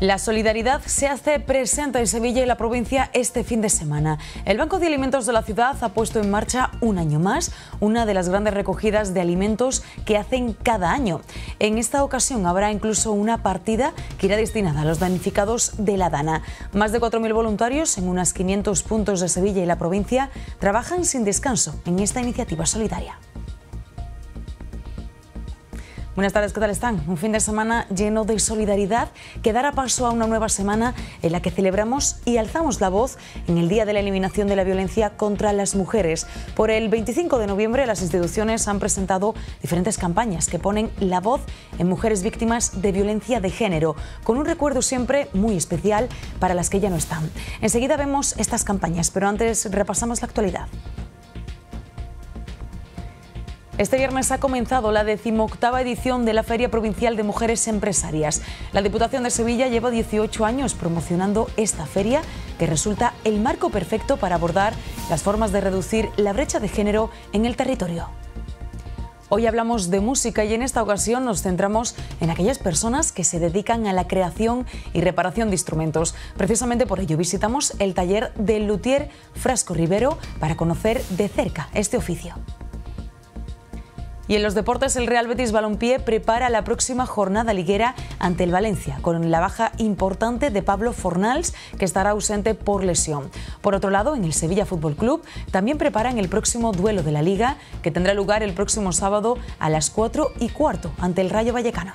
La solidaridad se hace presente en Sevilla y la provincia este fin de semana. El Banco de Alimentos de la ciudad ha puesto en marcha un año más una de las grandes recogidas de alimentos que hacen cada año. En esta ocasión habrá incluso una partida que irá destinada a los damnificados de la Dana. Más de 4.000 voluntarios en unas 500 puntos de Sevilla y la provincia trabajan sin descanso en esta iniciativa solidaria. Buenas tardes, ¿qué tal están? Un fin de semana lleno de solidaridad que dará paso a una nueva semana en la que celebramos y alzamos la voz en el Día de la Eliminación de la Violencia contra las Mujeres. Por el 25 de noviembre las instituciones han presentado diferentes campañas que ponen la voz en mujeres víctimas de violencia de género, con un recuerdo siempre muy especial para las que ya no están. Enseguida vemos estas campañas, pero antes repasamos la actualidad. Este viernes ha comenzado la decimoctava edición de la Feria Provincial de Mujeres Empresarias. La Diputación de Sevilla lleva 18 años promocionando esta feria que resulta el marco perfecto para abordar las formas de reducir la brecha de género en el territorio. Hoy hablamos de música y en esta ocasión nos centramos en aquellas personas que se dedican a la creación y reparación de instrumentos. Precisamente por ello visitamos el taller del luthier Frasco Rivero para conocer de cerca este oficio. Y en los deportes, el Real Betis Balompié prepara la próxima jornada liguera ante el Valencia, con la baja importante de Pablo Fornals, que estará ausente por lesión. Por otro lado, en el Sevilla Fútbol Club también preparan el próximo duelo de la Liga, que tendrá lugar el próximo sábado a las 4 y cuarto ante el Rayo Vallecano.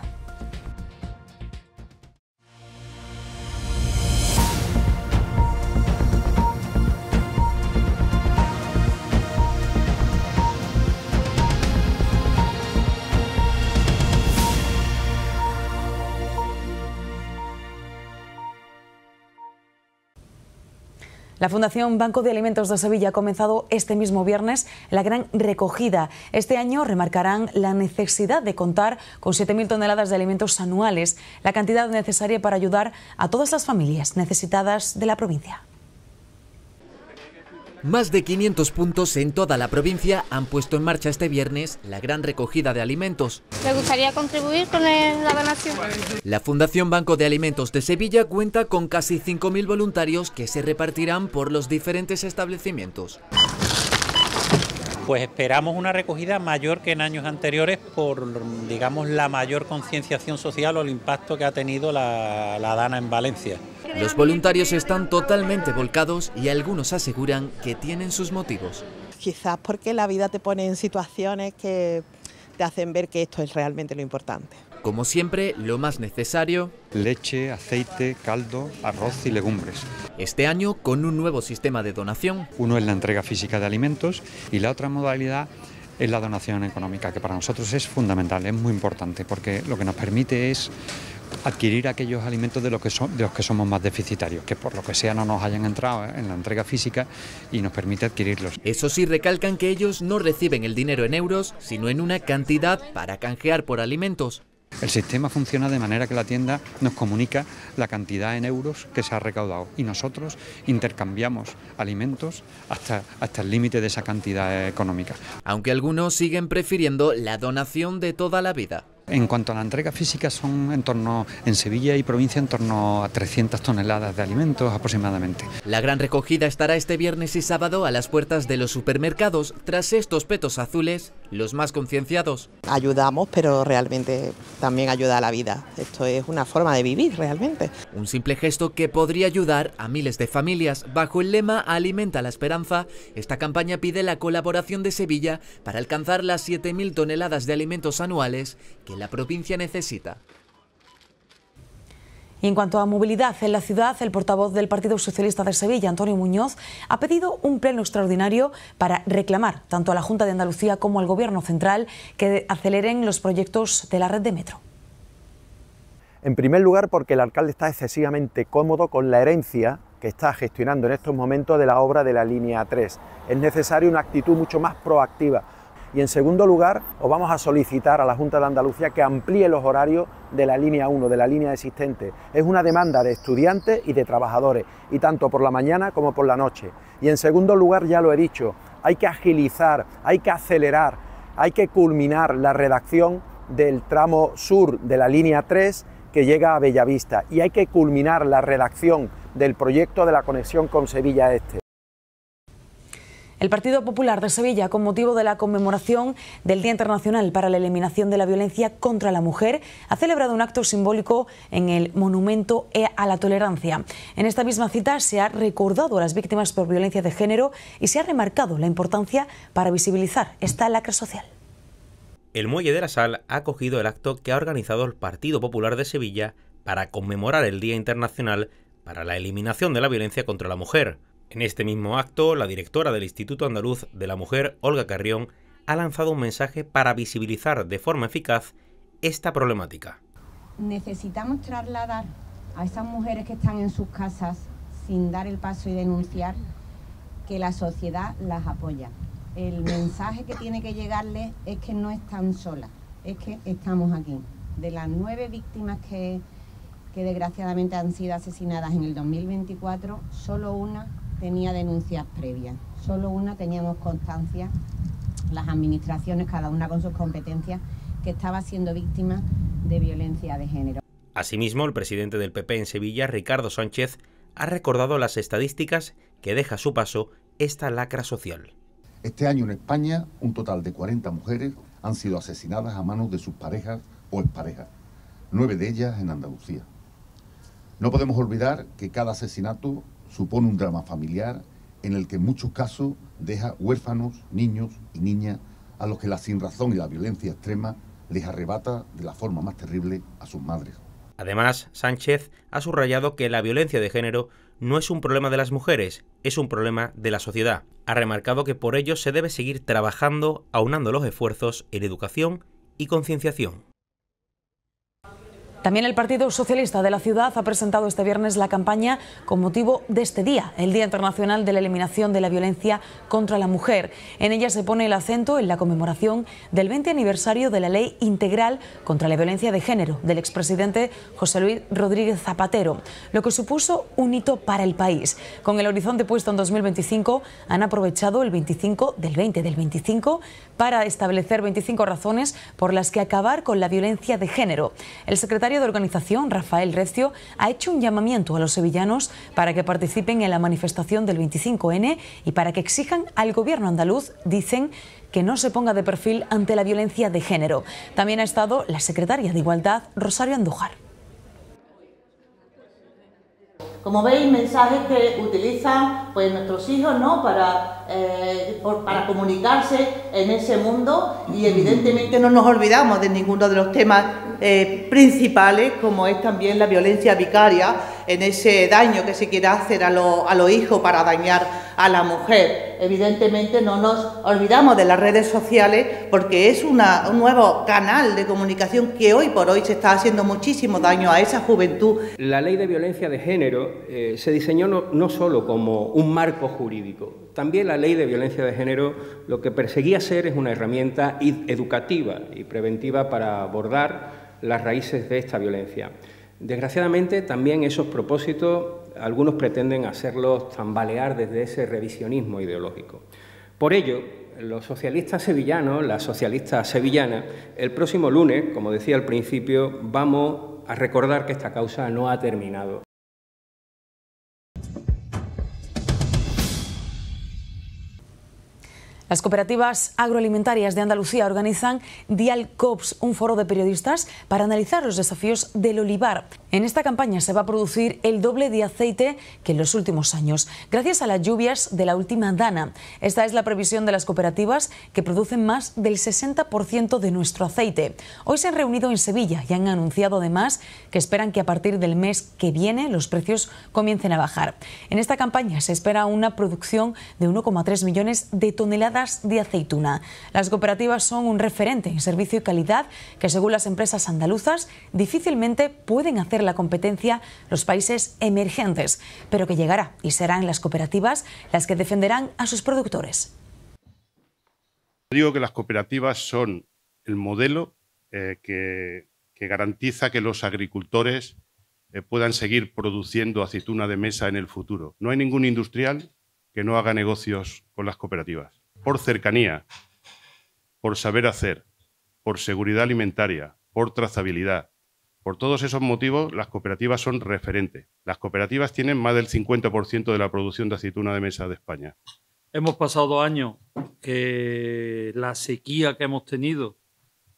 La Fundación Banco de Alimentos de Sevilla ha comenzado este mismo viernes la gran recogida. Este año remarcarán la necesidad de contar con 7.000 toneladas de alimentos anuales, la cantidad necesaria para ayudar a todas las familias necesitadas de la provincia. Más de 500 puntos en toda la provincia han puesto en marcha este viernes la gran recogida de alimentos. Me gustaría contribuir con la donación. La Fundación Banco de Alimentos de Sevilla cuenta con casi 5.000 voluntarios que se repartirán por los diferentes establecimientos pues esperamos una recogida mayor que en años anteriores por, digamos, la mayor concienciación social o el impacto que ha tenido la, la Dana en Valencia. Los voluntarios están totalmente volcados y algunos aseguran que tienen sus motivos. Quizás porque la vida te pone en situaciones que te hacen ver que esto es realmente lo importante. Como siempre, lo más necesario... Leche, aceite, caldo, arroz y legumbres. Este año con un nuevo sistema de donación. Uno es la entrega física de alimentos y la otra modalidad es la donación económica, que para nosotros es fundamental, es muy importante, porque lo que nos permite es adquirir aquellos alimentos de los, que somos más deficitarios, que por lo que sea no nos hayan entrado ¿eh? en la entrega física y nos permite adquirirlos. Eso sí, recalcan que ellos no reciben el dinero en euros, sino en una cantidad para canjear por alimentos. El sistema funciona de manera que la tienda nos comunica la cantidad en euros que se ha recaudado y nosotros intercambiamos alimentos hasta, hasta el límite de esa cantidad económica. Aunque algunos siguen prefiriendo la donación de toda la vida. En cuanto a la entrega física, son en torno, en Sevilla y provincia, en torno a 300 toneladas de alimentos aproximadamente. La gran recogida estará este viernes y sábado a las puertas de los supermercados, tras estos petos azules, los más concienciados. Ayudamos, pero realmente también ayuda a la vida. Esto es una forma de vivir, realmente. Un simple gesto que podría ayudar a miles de familias. Bajo el lema Alimenta la Esperanza, esta campaña pide la colaboración de Sevilla para alcanzar las 7.000 toneladas de alimentos anuales que la provincia necesita. Y en cuanto a movilidad en la ciudad, el portavoz del Partido Socialista de Sevilla, Antonio Muñoz, ha pedido un pleno extraordinario para reclamar tanto a la Junta de Andalucía como al Gobierno central que aceleren los proyectos de la red de metro. En primer lugar, porque el alcalde está excesivamente cómodo con la herencia que está gestionando en estos momentos de la obra de la línea 3. Es necesaria una actitud mucho más proactiva y en segundo lugar, os vamos a solicitar a la Junta de Andalucía que amplíe los horarios de la línea 1, de la línea existente. Es una demanda de estudiantes y de trabajadores, y tanto por la mañana como por la noche. Y en segundo lugar, ya lo he dicho, hay que agilizar, hay que acelerar, hay que culminar la redacción del tramo sur de la línea 3 que llega a Bellavista y hay que culminar la redacción del proyecto de la conexión con Sevilla Este. El Partido Popular de Sevilla, con motivo de la conmemoración del Día Internacional para la Eliminación de la Violencia contra la Mujer, ha celebrado un acto simbólico en el Monumento e a la Tolerancia. En esta misma cita se ha recordado a las víctimas por violencia de género y se ha remarcado la importancia para visibilizar esta lacra social. El Muelle de la Sal ha acogido el acto que ha organizado el Partido Popular de Sevilla para conmemorar el Día Internacional para la Eliminación de la Violencia contra la Mujer. En este mismo acto, la directora del Instituto Andaluz de la Mujer, Olga Carrión, ha lanzado un mensaje para visibilizar de forma eficaz esta problemática. Necesitamos trasladar a esas mujeres que están en sus casas sin dar el paso y denunciar que la sociedad las apoya. El mensaje que tiene que llegarles es que no están solas, es que estamos aquí. De las nueve víctimas que, desgraciadamente han sido asesinadas en el 2024, solo una tenía denuncias previas. Solo una teníamos constancia, las administraciones, cada una con sus competencias, que estaba siendo víctima de violencia de género. Asimismo, el presidente del PP en Sevilla, Ricardo Sánchez, ha recordado las estadísticas que deja a su paso esta lacra social. Este año en España, un total de 40 mujeres han sido asesinadas a manos de sus parejas o exparejas, nueve de ellas en Andalucía. No podemos olvidar que cada asesinato supone un drama familiar en el que en muchos casos deja huérfanos, niños y niñas a los que la sinrazón y la violencia extrema les arrebata de la forma más terrible a sus madres. Además, Sánchez ha subrayado que la violencia de género no es un problema de las mujeres, es un problema de la sociedad. Ha remarcado que por ello se debe seguir trabajando aunando los esfuerzos en educación y concienciación. También el Partido Socialista de la Ciudad ha presentado este viernes la campaña con motivo de este día, el Día Internacional de la Eliminación de la Violencia contra la Mujer. En ella se pone el acento en la conmemoración del 20 aniversario de la Ley Integral contra la Violencia de Género del expresidente José Luis Rodríguez Zapatero, lo que supuso un hito para el país. Con el horizonte puesto en 2025, han aprovechado el 25 del 20 del 25 para establecer 25 razones por las que acabar con la violencia de género. El secretario de organización, Rafael Recio, ha hecho un llamamiento a los sevillanos para que participen en la manifestación del 25N y para que exijan al gobierno andaluz, dicen, que no se ponga de perfil ante la violencia de género. También ha estado la secretaria de Igualdad, Rosario Andújar. Como veis, mensajes que utilizan pues, nuestros hijos ¿no? para, eh, para comunicarse en ese mundo y evidentemente no nos olvidamos de ninguno de los temas eh, principales, como es también la violencia vicaria, en ese daño que se quiere hacer a los hijos para dañar a la mujer. Evidentemente no nos olvidamos de las redes sociales porque es un nuevo canal de comunicación que hoy por hoy se está haciendo muchísimo daño a esa juventud. La ley de violencia de género eh, se diseñó no, no solo como un marco jurídico, también la ley de violencia de género lo que perseguía ser es una herramienta educativa y preventiva para abordar las raíces de esta violencia. Desgraciadamente, también esos propósitos algunos pretenden hacerlos tambalear desde ese revisionismo ideológico. Por ello, los socialistas sevillanos, las socialistas sevillanas, el próximo lunes, como decía al principio, vamos a recordar que esta causa no ha terminado. Las cooperativas agroalimentarias de Andalucía organizan Dialcops, un foro de periodistas para analizar los desafíos del olivar. En esta campaña se va a producir el doble de aceite que en los últimos años, gracias a las lluvias de la última dana. Esta es la previsión de las cooperativas que producen más del 60% de nuestro aceite. Hoy se han reunido en Sevilla y han anunciado además que esperan que a partir del mes que viene los precios comiencen a bajar. En esta campaña se espera una producción de 1,3 millones de toneladas de aceituna. Las cooperativas son un referente en servicio y calidad que, según las empresas andaluzas, difícilmente pueden hacer la competencia los países emergentes, pero que llegará y serán las cooperativas las que defenderán a sus productores. Digo que las cooperativas son el modelo eh, que, que, garantiza que los agricultores eh, puedan seguir produciendo aceituna de mesa en el futuro. No hay ningún industrial que no haga negocios con las cooperativas por cercanía, por saber hacer, por seguridad alimentaria, por trazabilidad. Por todos esos motivos, las cooperativas son referentes. Las cooperativas tienen más del 50% de la producción de aceituna de mesa de España. Hemos pasado años que la sequía que hemos tenido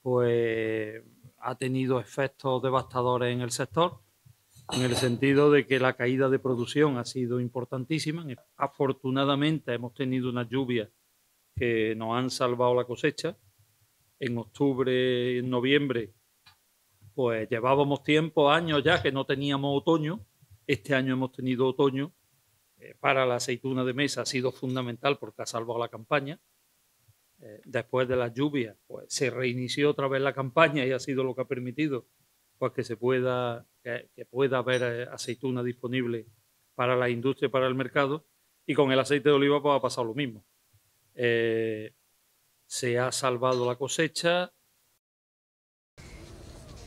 pues, ha tenido efectos devastadores en el sector, en el sentido de que la caída de producción ha sido importantísima. Afortunadamente hemos tenido una lluvia que nos han salvado la cosecha. En octubre, en noviembre, pues llevábamos tiempo, años ya que no teníamos otoño. Este año hemos tenido otoño. Eh, para la aceituna de mesa ha sido fundamental porque ha salvado la campaña. Eh, después de las lluvias, pues se reinició otra vez la campaña y ha sido lo que ha permitido pues que se pueda que, pueda haber eh, aceituna disponible para la industria y para el mercado. Y con el aceite de oliva pues, ha pasado lo mismo. Eh, se ha salvado la cosecha.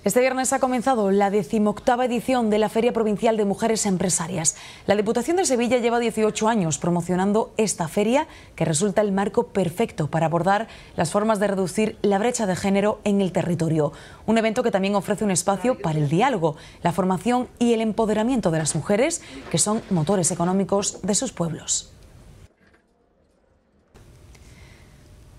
Este viernes ha comenzado la decimoctava edición de la Feria Provincial de Mujeres Empresarias. La Diputación de Sevilla lleva 18 años promocionando esta feria que resulta el marco perfecto para abordar las formas de reducir la brecha de género en el territorio. Un evento que también ofrece un espacio para el diálogo, la formación y el empoderamiento de las mujeres que son motores económicos de sus pueblos.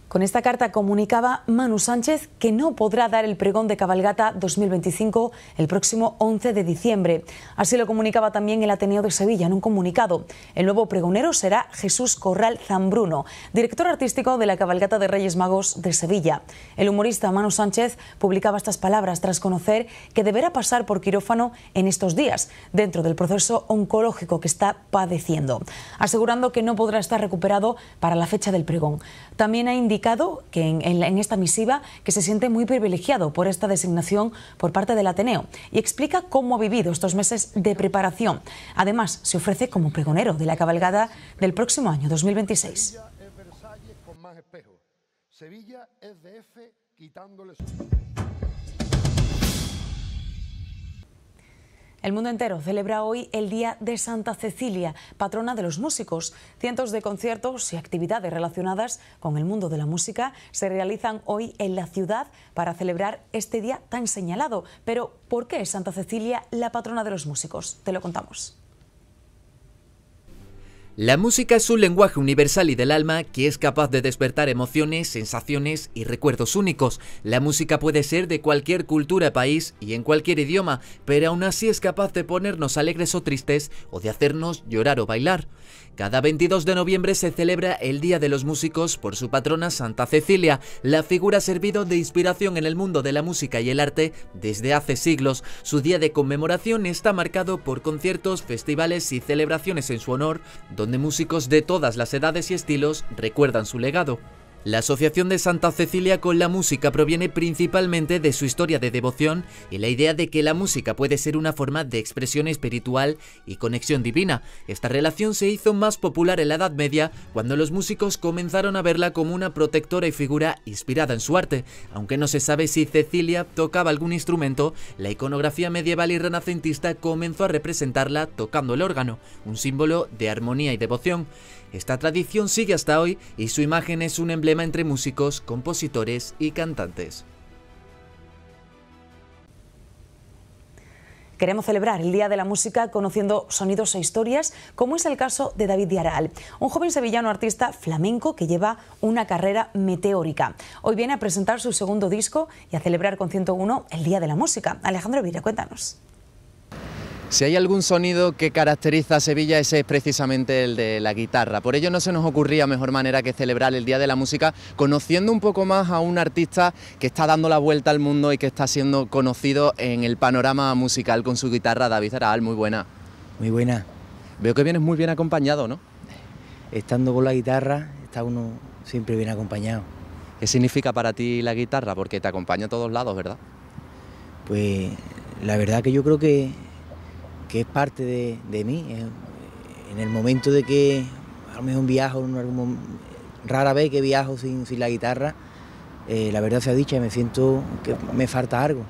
Con esta carta comunicaba Manu Sánchez que no podrá dar el pregón de cabalgata 2025 el próximo 11 de diciembre. Así lo comunicaba también el Ateneo de Sevilla en un comunicado. El nuevo pregonero será Jesús Corral Zambruno, director artístico de la cabalgata de Reyes Magos de Sevilla. El humorista Manu Sánchez publicaba estas palabras tras conocer que deberá pasar por quirófano en estos días, dentro del proceso oncológico que está padeciendo, asegurando que no podrá estar recuperado para la fecha del pregón. También ha indicado que en, esta misiva que se siente muy privilegiado por esta designación por parte del Ateneo y explica cómo ha vivido estos meses de preparación. Además, se ofrece como pregonero de la cabalgada del próximo año 2026. Sevilla es e quitándole su... El mundo entero celebra hoy el Día de Santa Cecilia, patrona de los músicos. Cientos de conciertos y actividades relacionadas con el mundo de la música se realizan hoy en la ciudad para celebrar este día tan señalado. Pero, ¿por qué es Santa Cecilia la patrona de los músicos? Te lo contamos. La música es un lenguaje universal y del alma que es capaz de despertar emociones, sensaciones y recuerdos únicos. La música puede ser de cualquier cultura, país y en cualquier idioma, pero aún así es capaz de ponernos alegres o tristes o de hacernos llorar o bailar. Cada 22 de noviembre se celebra el Día de los Músicos por su patrona Santa Cecilia. La figura ha servido de inspiración en el mundo de la música y el arte desde hace siglos. Su día de conmemoración está marcado por conciertos, festivales y celebraciones en su honor, donde músicos de todas las edades y estilos recuerdan su legado. La asociación de Santa Cecilia con la música proviene principalmente de su historia de devoción y la idea de que la música puede ser una forma de expresión espiritual y conexión divina. Esta relación se hizo más popular en la Edad Media cuando los músicos comenzaron a verla como una protectora y figura inspirada en su arte. Aunque no se sabe si Cecilia tocaba algún instrumento, la iconografía medieval y renacentista comenzó a representarla tocando el órgano, un símbolo de armonía y devoción. Esta tradición sigue hasta hoy y su imagen es un emblema entre músicos, compositores y cantantes. Queremos celebrar el Día de la Música conociendo sonidos e historias, como es el caso de David Diaral, un joven sevillano artista flamenco que lleva una carrera meteórica. Hoy viene a presentar su segundo disco y a celebrar con 101 el Día de la Música. Alejandro Villa, cuéntanos. Si hay algún sonido que caracteriza a Sevilla, ese es precisamente el de la guitarra. Por ello no se nos ocurría mejor manera que celebrar el Día de la Música conociendo un poco más a un artista que está dando la vuelta al mundo y que está siendo conocido en el panorama musical con su guitarra. David Zaral, muy buena. Muy buena. Veo que vienes muy bien acompañado, ¿no? Estando con la guitarra, está uno siempre bien acompañado. ¿Qué significa para ti la guitarra? Porque te acompaña a todos lados, ¿verdad? Pues la verdad que yo creo que que es parte de, mí. Eh, en el momento de que a lo mejor viajo, rara vez que viajo sin, sin la guitarra, eh, la verdad se sea dicha, me siento que me falta algo.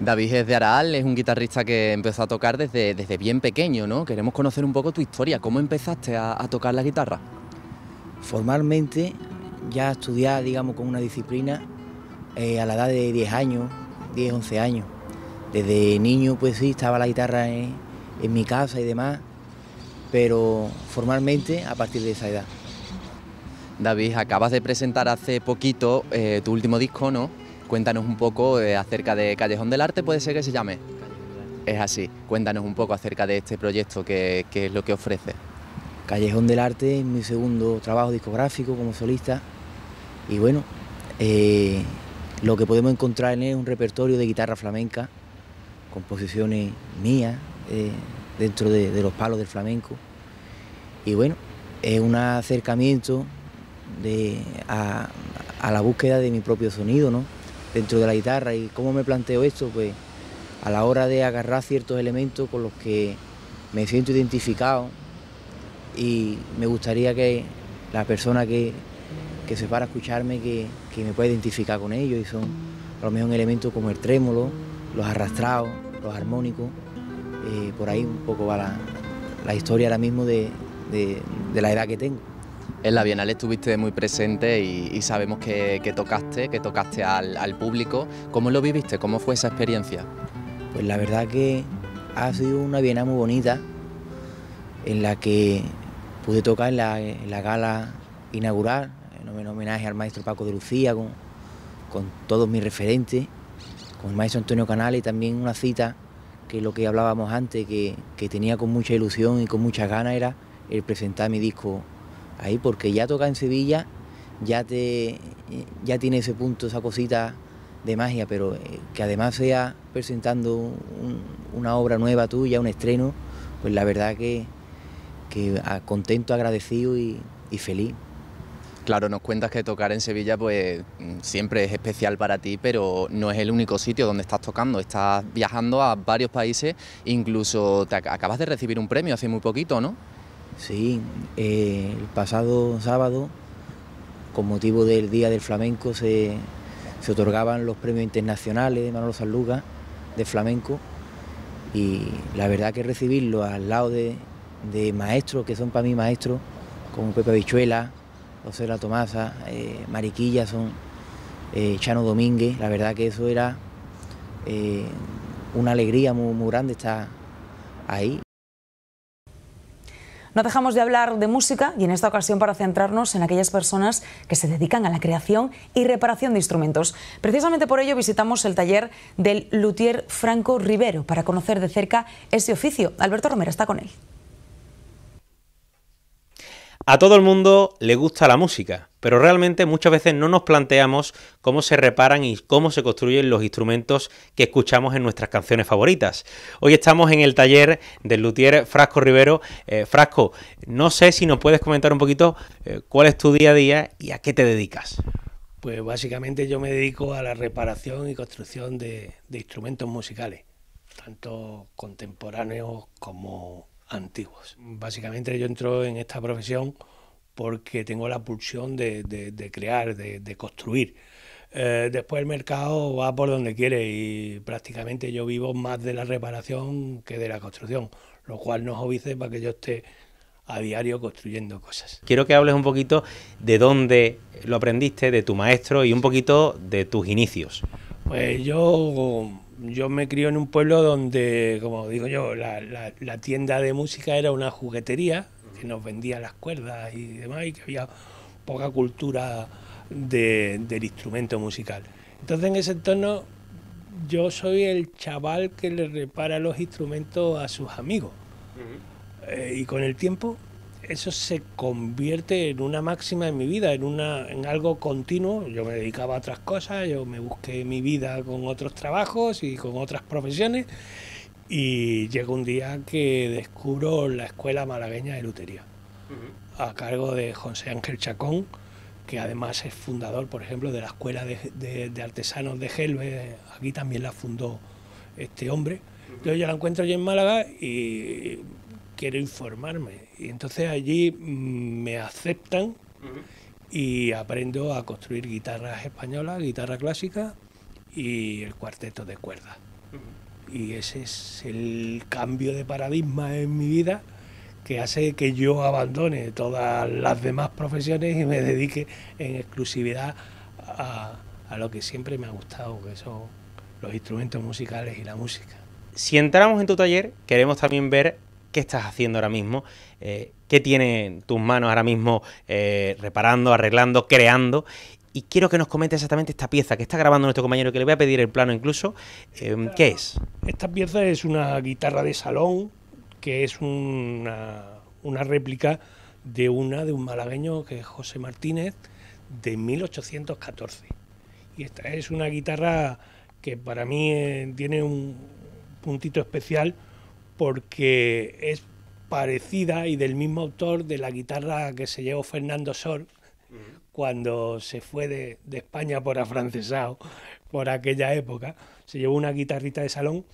David es de Araal, es un guitarrista que empezó a tocar desde, desde bien pequeño, ¿no? Queremos conocer un poco tu historia, ¿cómo empezaste a, tocar la guitarra? Formalmente, ya estudié digamos, con una disciplina eh, a la edad de 10 años, 10, 11 años. Desde niño, pues sí, estaba la guitarra en, mi casa y demás, pero formalmente a partir de esa edad. David, acabas de presentar hace poquito eh, tu último disco, ¿no? Cuéntanos un poco eh, acerca de Callejón del Arte, puede ser que se llame. Es así, cuéntanos un poco acerca de este proyecto, qué, es lo que ofrece. Callejón del Arte es mi segundo trabajo discográfico como solista y bueno, eh, lo que podemos encontrar en él es un repertorio de guitarra flamenca composiciones mías eh, dentro de, los palos del flamenco. Y bueno, es un acercamiento a, la búsqueda de mi propio sonido, ¿no? Dentro de la guitarra. ¿Y cómo me planteo esto? Pues a la hora de agarrar ciertos elementos con los que me siento identificado y me gustaría que la persona que, se para a escucharme, que, que me pueda identificar con ellos y son a lo mejor elementos como el trémolo, los arrastrados, los armónicos. Eh, por ahí un poco va la, historia ahora mismo de, la edad que tengo. En la Bienal estuviste muy presente y, sabemos que, tocaste, que tocaste al, público. ¿Cómo lo viviste? ¿Cómo fue esa experiencia? Pues la verdad que ha sido una Bienal muy bonita en la que pude tocar en la, la gala inaugural, en homenaje al maestro Paco de Lucía, con, con todos mis referentes con el maestro Antonio Canales, también una cita que lo que hablábamos antes, que, tenía con mucha ilusión y con muchas ganas era el presentar mi disco ahí, porque ya toca en Sevilla, ya, te, ya tiene ese punto, esa cosita de magia, pero eh, que además sea presentando una obra nueva tuya, un estreno, pues la verdad que, ah, contento, agradecido y feliz. Claro, nos cuentas que tocar en Sevilla pues mm, siempre es especial para ti, pero no es el único sitio donde estás tocando, estás viajando a varios países, incluso te acabas de recibir un premio hace muy poquito, ¿no? Sí, eh, el pasado sábado, con motivo del Día del Flamenco, se, otorgaban los premios internacionales de Manolo Sanluga de flamenco y la verdad que recibirlo al lado de, de maestros que son para mí maestros, como Pepe Bichuela, José La Tomasa, eh, Mariquilla, son eh, Chano Domínguez, la verdad que eso era eh, una alegría muy, grande estar ahí. No dejamos de hablar de música y en esta ocasión para centrarnos en aquellas personas que se dedican a la creación y reparación de instrumentos. Precisamente por ello visitamos el taller del luthier Franco Rivero para conocer de cerca ese oficio. Alberto Romero está con él. A todo el mundo le gusta la música, pero realmente muchas veces no nos planteamos cómo se reparan y cómo se construyen los instrumentos que escuchamos en nuestras canciones favoritas. Hoy estamos en el taller del luthier Frasco Rivero. Eh, Frasco, no sé si nos puedes comentar un poquito eh, cuál es tu día a día y a qué te dedicas. Pues básicamente yo me dedico a la reparación y construcción de instrumentos musicales, tanto contemporáneos como antiguos. Básicamente yo entro en esta profesión porque tengo la pulsión de, crear, de, construir. Eh, después el mercado va por donde quiere y prácticamente yo vivo más de la reparación que de la construcción, lo cual no es obvio para que yo esté a diario construyendo cosas. Quiero que hables un poquito de dónde lo aprendiste, de tu maestro y un poquito de tus inicios. Pues yo yo me crio en un pueblo donde, como digo yo, la, tienda de música era una juguetería que nos vendía las cuerdas y demás, y que había poca cultura de, del instrumento musical. Entonces, en ese entorno, yo soy el chaval que le repara los instrumentos a sus amigos. Eh, y con el tiempo eso se convierte en una máxima en mi vida, en, una, en algo continuo. Yo me dedicaba a otras cosas, yo me busqué mi vida con otros trabajos y con otras profesiones. Y llegó un día que descubro la Escuela Malagueña de Lutería, a cargo de José Ángel Chacón, que además es fundador, por ejemplo, de la Escuela de, Artesanos de Gelbe. Aquí también la fundó este hombre. ...yo ya la encuentro yo en Málaga y quiero informarme. Y entonces allí mm, me aceptan y aprendo a construir guitarras españolas, guitarra clásica y el cuarteto de cuerdas. Y ese es el cambio de paradigma en mi vida que hace que yo abandone todas las demás profesiones y me dedique en exclusividad a, a lo que siempre me ha gustado, que son los instrumentos musicales y la música. Si entramos en tu taller, queremos también ver qué estás haciendo ahora mismo, eh, qué tienen tus manos ahora mismo eh, reparando, arreglando, creando. Y quiero que nos comente exactamente esta pieza que está grabando nuestro compañero, que le voy a pedir el plano incluso. Em, ¿Qué es? Esta pieza es una guitarra de salón, que es una, una réplica de una de un malagueño que es José Martínez, de 1814. Y esta es una guitarra que para mí eh, tiene un puntito especial porque es parecida y del mismo autor de la guitarra que se llevó Fernando Sol cuando se fue de, España por afrancesado, por aquella época. Se llevó una guitarrita de salón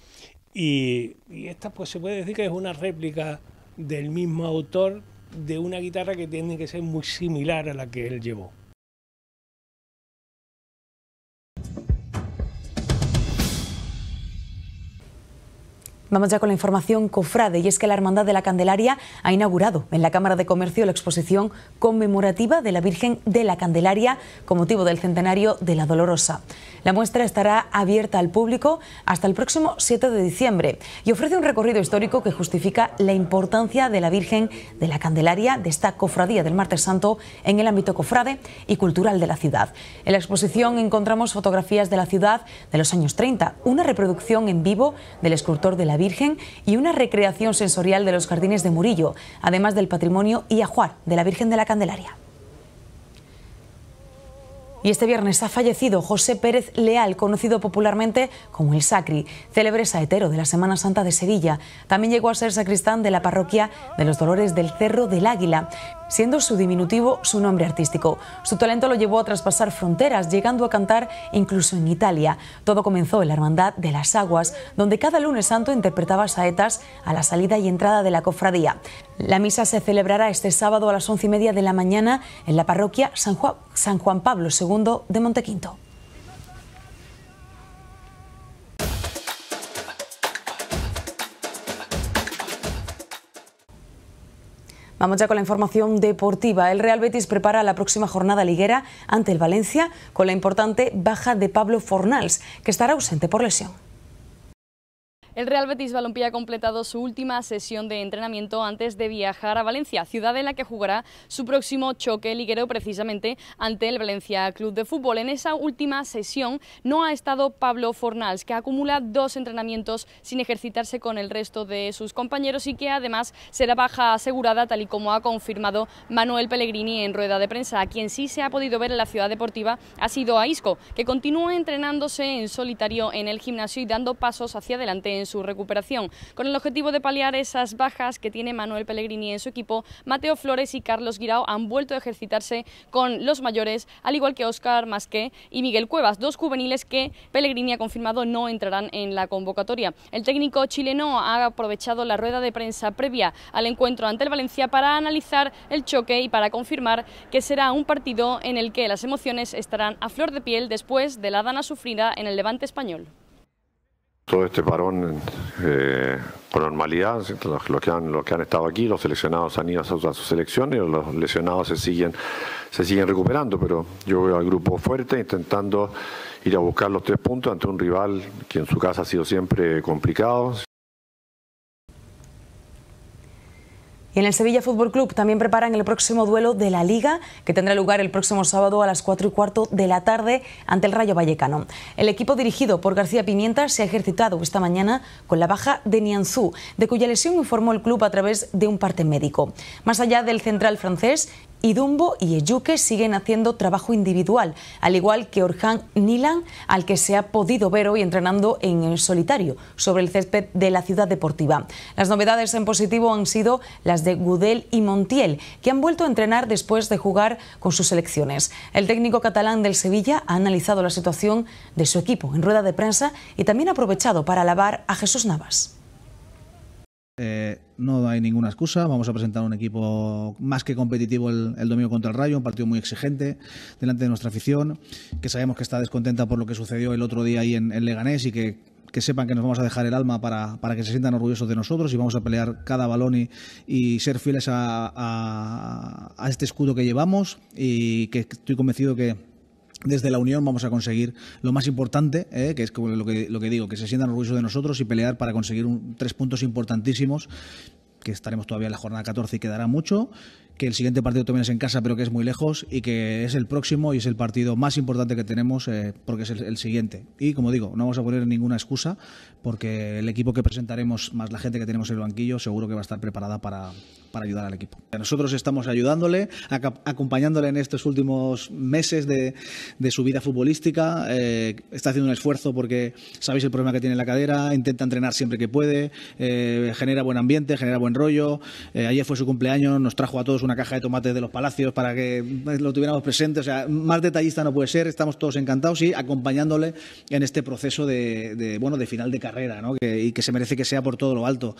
y, y, esta pues se puede decir que es una réplica del mismo autor de una guitarra que tiene que ser muy similar a la que él llevó. Vamos ya con la información cofrade y es que la Hermandad de la Candelaria ha inaugurado en la Cámara de Comercio la exposición conmemorativa de la Virgen de la Candelaria con motivo del centenario de la Dolorosa. La muestra estará abierta al público hasta el próximo 7 de diciembre y ofrece un recorrido histórico que justifica la importancia de la Virgen de la Candelaria de esta cofradía del Martes Santo en el ámbito cofrade y cultural de la ciudad. En la exposición encontramos fotografías de la ciudad de los años 30, una reproducción en vivo del escultor de la Virgen y una recreación sensorial de los jardines de Murillo, además del patrimonio y ajuar de la Virgen de la Candelaria. Y este viernes ha fallecido José Pérez Leal, conocido popularmente como el Sacri, célebre saetero de la Semana Santa de Sevilla. También llegó a ser sacristán de la parroquia de los Dolores del Cerro del Águila siendo su diminutivo su nombre artístico. Su talento lo llevó a traspasar fronteras, llegando a cantar incluso en Italia. Todo comenzó en la Hermandad de las Aguas, donde cada lunes santo interpretaba saetas a la salida y entrada de la cofradía. La misa se celebrará este sábado a las once y media de la mañana en la parroquia San Juan, Pablo II de Montequinto. Vamos ya con la información deportiva. El Real Betis prepara la próxima jornada liguera ante el Valencia con la importante baja de Pablo Fornals, que estará ausente por lesión. El Real Betis Balompié ha completado su última sesión de entrenamiento antes de viajar a Valencia, ciudad en la que jugará su próximo choque liguero precisamente ante el Valencia Club de Fútbol. En esa última sesión no ha estado Pablo Fornals, que acumula dos entrenamientos sin ejercitarse con el resto de sus compañeros y que además será baja asegurada, tal y como ha confirmado Manuel Pellegrini en rueda de prensa. A quien sí se ha podido ver en la ciudad deportiva ha sido Aisco, que continúa entrenándose en solitario en el gimnasio y dando pasos hacia adelante en en su recuperación, con el objetivo de paliar esas bajas que tiene Manuel Pellegrini en su equipo. Mateo Flores y Carlos Guirao han vuelto a ejercitarse con los mayores, al igual que Oscar Masqué y Miguel Cuevas, dos juveniles que Pellegrini ha confirmado no entrarán en la convocatoria. El técnico chileno ha aprovechado la rueda de prensa previa al encuentro ante el Valencia para analizar el choque y para confirmar que será un partido en el que las emociones estarán a flor de piel después de la dana sufrida en el Levante español todo este parón eh, con normalidad, los, los, que han, los que han estado aquí, los seleccionados han ido a sus, a selecciones, los lesionados se siguen, se siguen recuperando, pero yo veo al grupo fuerte intentando ir a buscar los tres puntos ante un rival que en su casa ha sido siempre complicado. Y en el Sevilla Fútbol Club también preparan el próximo duelo de la Liga, que tendrá lugar el próximo sábado a las 4 y cuarto de la tarde ante el Rayo Vallecano. El equipo dirigido por García Pimienta se ha ejercitado esta mañana con la baja de Nianzú, de cuya lesión informó el club a través de un parte médico. Más allá del central francés, Idumbo y Eyuke siguen haciendo trabajo individual, al igual que Orhan Nilan, al que se ha podido ver hoy entrenando en el solitario sobre el césped de la ciudad deportiva. Las novedades en positivo han sido las de Gudel y Montiel, que han vuelto a entrenar después de jugar con sus selecciones. El técnico catalán del Sevilla ha analizado la situación de su equipo en rueda de prensa y también ha aprovechado para alabar a Jesús Navas. Eh, no hay ninguna excusa. Vamos a presentar un equipo más que competitivo el, domingo contra el Rayo, un partido muy exigente delante de nuestra afición, que sabemos que está descontenta por lo que sucedió el otro día ahí en, Leganés y que, sepan que nos vamos a dejar el alma para, que se sientan orgullosos de nosotros y vamos a pelear cada balón y, ser fieles a, a este escudo que llevamos y que estoy convencido que desde la unión vamos a conseguir lo más importante, ¿eh? que es lo que, lo que digo, que se sientan orgullosos de nosotros y pelear para conseguir tres puntos importantísimos que estaremos todavía en la jornada 14 y quedará mucho, que el siguiente partido también es en casa, pero que es muy lejos y que es el próximo y es el partido más importante que tenemos eh, porque es el, siguiente. Y como digo, no vamos a poner ninguna excusa porque el equipo que presentaremos más la gente que tenemos en el banquillo seguro que va a estar preparada para, para ayudar al equipo. Nosotros estamos ayudándole, acompañándole en estos últimos meses de, de su vida futbolística. Eh, está haciendo un esfuerzo porque sabéis el problema que tiene en la cadera, intenta entrenar siempre que puede, eh, genera buen ambiente, genera buen rollo. ayer fue su cumpleaños, nos trajo a todos una caja de tomates de los palacios para que lo tuviéramos presente. O sea, más detallista no puede ser. Estamos todos encantados y acompañándole en este proceso de, bueno, de final de carrera ¿no? y que se merece que sea por todo lo alto.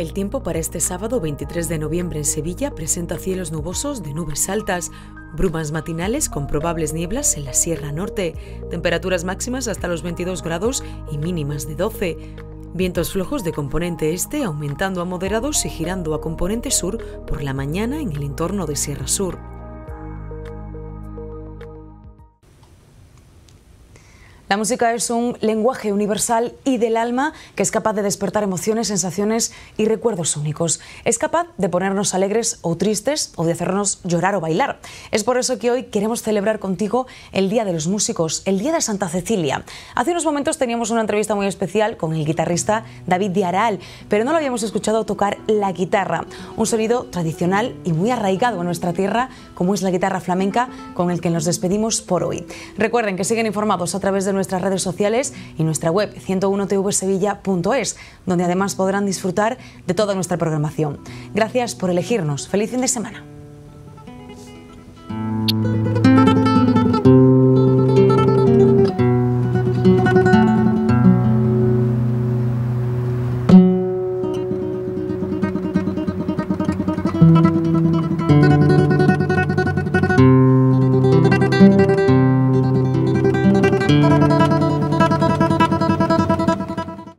El tiempo para este sábado 23 de noviembre en Sevilla presenta cielos nubosos de nubes altas, brumas matinales con probables nieblas en la Sierra Norte, temperaturas máximas hasta los 22 grados y mínimas de 12. Vientos flojos de componente este aumentando a moderados y girando a componente sur por la mañana en el entorno de Sierra Sur. La música es un lenguaje universal y del alma que es capaz de despertar emociones, sensaciones y recuerdos únicos. Es capaz de ponernos alegres o tristes o de hacernos llorar o bailar. Es por eso que hoy queremos celebrar contigo el Día de los Músicos, el Día de Santa Cecilia. Hace unos momentos teníamos una entrevista muy especial con el guitarrista David Diaral, pero no lo habíamos escuchado tocar la guitarra, un sonido tradicional y muy arraigado en nuestra tierra como es la guitarra flamenca con el que nos despedimos por hoy. Recuerden que siguen informados a través de nuestras redes sociales y nuestra web 101tvsevilla.es, donde además podrán disfrutar de toda nuestra programación. Gracias por elegirnos. Feliz fin de semana.